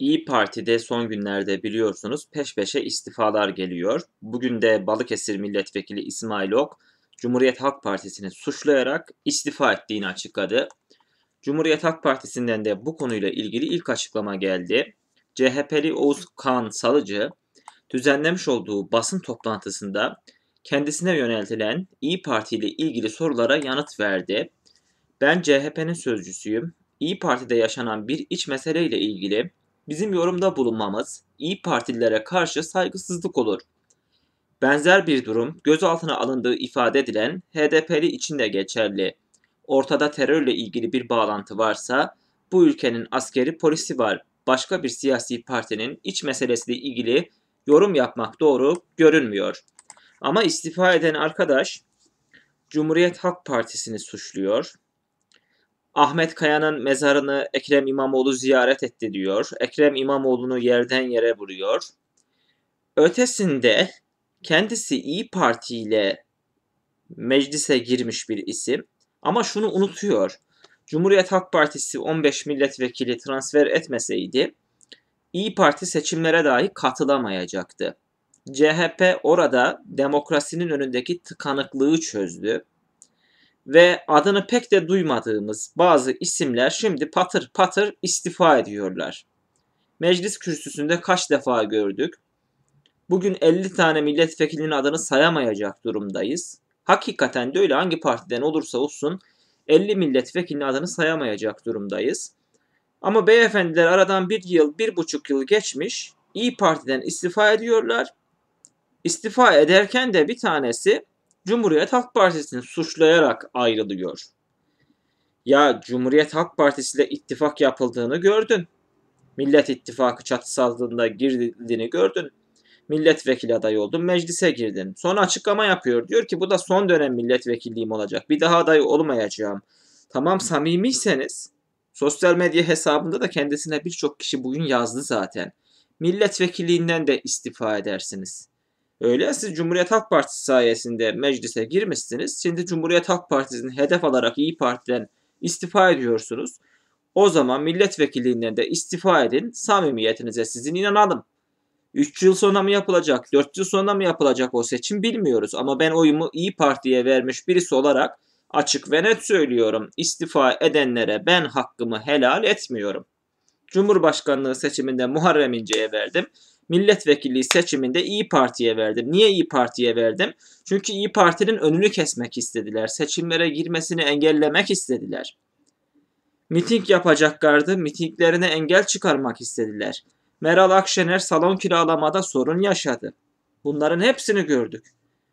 İyi Parti'de son günlerde biliyorsunuz peş peşe istifalar geliyor. Bugün de Balıkesir Milletvekili İsmail Ok, Cumhuriyet Halk Partisi'ni suçlayarak istifa ettiğini açıkladı. Cumhuriyet Halk Partisi'nden de bu konuyla ilgili ilk açıklama geldi. CHP'li Oğuz Kağan Salıcı, düzenlemiş olduğu basın toplantısında kendisine yöneltilen İyi Parti ile ilgili sorulara yanıt verdi. Ben CHP'nin sözcüsüyüm. İyi Parti'de yaşanan bir iç meseleyle ilgili bizim yorumda bulunmamız İyi Partililere karşı saygısızlık olur. Benzer bir durum gözaltına alındığı ifade edilen HDP'li için de geçerli. Ortada terörle ilgili bir bağlantı varsa bu ülkenin askeri polisi var. Başka bir siyasi partinin iç meselesiyle ilgili yorum yapmak doğru görünmüyor. Ama istifa eden arkadaş Cumhuriyet Halk Partisi'ni suçluyor. Ahmet Kaya'nın mezarını Ekrem İmamoğlu ziyaret etti diyor. Ekrem İmamoğlu'nu yerden yere vuruyor. Ötesinde kendisi İyi Parti ile meclise girmiş bir isim ama şunu unutuyor. Cumhuriyet Halk Partisi 15 milletvekili transfer etmeseydi İyi Parti seçimlere dahi katılamayacaktı. CHP orada demokrasinin önündeki tıkanıklığı çözdü ve adını pek de duymadığımız bazı isimler şimdi patır patır istifa ediyorlar. Meclis kürsüsünde kaç defa gördük. Bugün 50 tane milletvekilinin adını sayamayacak durumdayız. Hakikaten de öyle hangi partiden olursa olsun 50 milletvekilinin adını sayamayacak durumdayız. Ama beyefendiler aradan bir yıl, bir buçuk yıl geçmiş. İyi Parti'den istifa ediyorlar. İstifa ederken de bir tanesi Cumhuriyet Halk Partisi'ni suçlayarak ayrılıyor. Ya Cumhuriyet Halk Partisi ile ittifak yapıldığını gördün. Millet İttifakı çatısı altında girdiğini gördün. Milletvekili adayı oldun, meclise girdin. Sonra açıklama yapıyor. Diyor ki bu da son dönem milletvekilliğim olacak. Bir daha aday olmayacağım. Tamam samimiyseniz sosyal medya hesabında da kendisine birçok kişi bugün yazdı zaten. Milletvekilliğinden de istifa edersiniz. Öyle siz Cumhuriyet Halk Partisi sayesinde meclise girmişsiniz. Şimdi Cumhuriyet Halk Partisi'nin hedef alarak İyi Parti'den istifa ediyorsunuz. O zaman milletvekilliğinden de istifa edin. Samimiyetinize sizin inanalım. 3 yıl sonra mı yapılacak, 4 yıl sonra mı yapılacak o seçim bilmiyoruz. Ama ben oyumu İyi Parti'ye vermiş birisi olarak açık ve net söylüyorum. İstifa edenlere ben hakkımı helal etmiyorum. Cumhurbaşkanlığı seçiminde Muharrem İnce'ye verdim. Milletvekilliği seçiminde İyi Parti'ye verdim. Niye İyi Parti'ye verdim? Çünkü İyi Parti'nin önünü kesmek istediler. Seçimlere girmesini engellemek istediler. Miting yapacaklardı. Mitinglerine engel çıkarmak istediler. Meral Akşener salon kiralamada sorun yaşadı. Bunların hepsini gördük.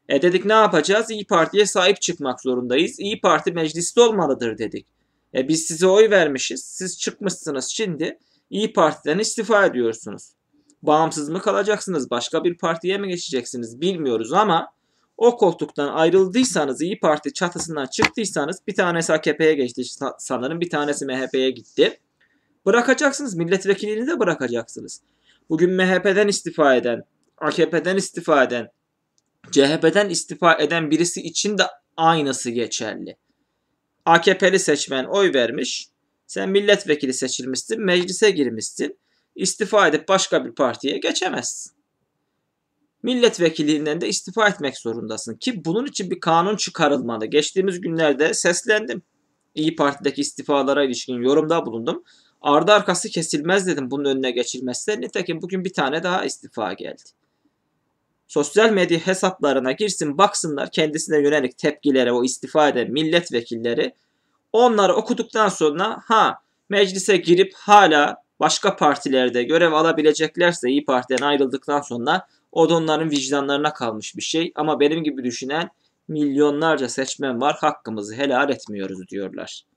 E dedik ne yapacağız? İyi Parti'ye sahip çıkmak zorundayız. İyi Parti mecliste olmalıdır dedik. E biz size oy vermişiz. Siz çıkmışsınız şimdi. İyi Parti'den istifa ediyorsunuz. Bağımsız mı kalacaksınız? Başka bir partiye mi geçeceksiniz? Bilmiyoruz ama o koltuktan ayrıldıysanız, İyi Parti çatısından çıktıysanız bir tanesi AKP'ye geçti sanırım, bir tanesi MHP'ye gitti. Bırakacaksınız, milletvekilini de bırakacaksınız. Bugün MHP'den istifa eden, AKP'den istifa eden, CHP'den istifa eden birisi için de aynısı geçerli. AKP'li seçmen oy vermiş. Sen milletvekili seçilmişsin, meclise girmişsin. İstifa edip başka bir partiye geçemezsin. Milletvekilliğinden de istifa etmek zorundasın ki bunun için bir kanun çıkarılmalı. Geçtiğimiz günlerde seslendim. İyi Parti'deki istifalara ilişkin yorumda bulundum. Ardı arkası kesilmez dedim bunun önüne geçilmezse. Nitekim bugün bir tane daha istifa geldi sosyal medya hesaplarına girsin baksınlar kendisine yönelik tepkilere o istifa eden milletvekilleri. Onları okuduktan sonra ha meclise girip hala başka partilerde görev alabileceklerse iyi Parti'den ayrıldıktan sonra o da onların vicdanlarına kalmış bir şey. Ama benim gibi düşünen milyonlarca seçmen var hakkımızı helal etmiyoruz diyorlar.